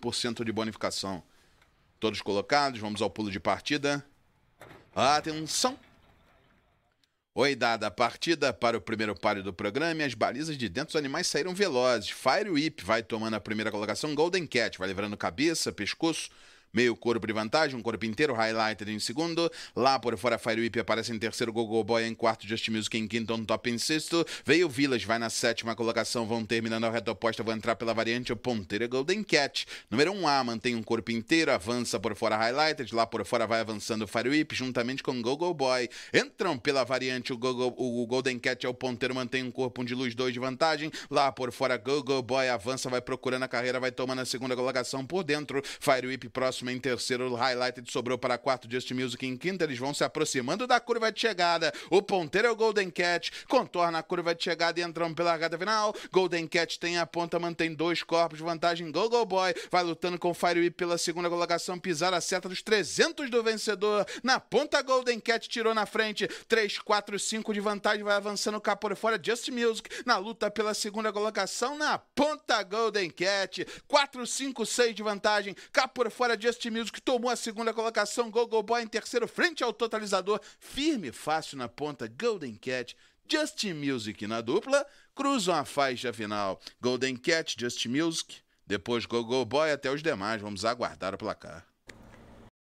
1% de bonificação. Todos colocados, vamos ao pulo de partida. Atenção! Oi, dada a partida para o primeiro páreo do programa, e as balizas de dentro dos animais saíram velozes. Fire Whip vai tomando a primeira colocação, Golden Cat vai levando cabeça, pescoço, Meio corpo de vantagem, um corpo inteiro, highlighted em segundo. Lá por fora, Fire Whip aparece em terceiro, Gogo Boy em quarto, Just Music em quinto, on top em sexto. Veio Village, vai na sétima colocação, vão terminando a reta oposta, vão entrar pela variante, o ponteiro Golden Cat. Número 1A mantém um corpo inteiro, avança por fora, highlighted. Lá por fora vai avançando Fire Whip juntamente com Gogo Boy. Entram pela variante, o, o Golden Cat é o ponteiro, mantém um corpo, de luz, dois de vantagem. Lá por fora, Gogo Boy avança, vai procurando a carreira, vai tomando a segunda colocação por dentro. Fire Whip próximo próxima em terceiro, Highlighted sobrou para quarto, Just Music em quinta, eles vão se aproximando da curva de chegada, o ponteiro é o Golden Cat, contorna a curva de chegada e entram pela largada final, Golden Cat tem a ponta, mantém dois corpos, de vantagem Go Go Boy, vai lutando com Fire Whip pela segunda colocação, pisar a seta dos 300 do vencedor, na ponta Golden Cat tirou na frente, 3, 4, 5 de vantagem, vai avançando cá por fora, Just Music, na luta pela segunda colocação, na ponta Golden Cat, 4, 5, 6 de vantagem, cá por fora Just Just Music tomou a segunda colocação, Go Go Boy em terceiro, frente ao totalizador, firme fácil na ponta, Golden Cat, Just Music na dupla, cruzam a faixa final, Golden Cat, Just Music, depois Go Go Boy até os demais, vamos aguardar o placar.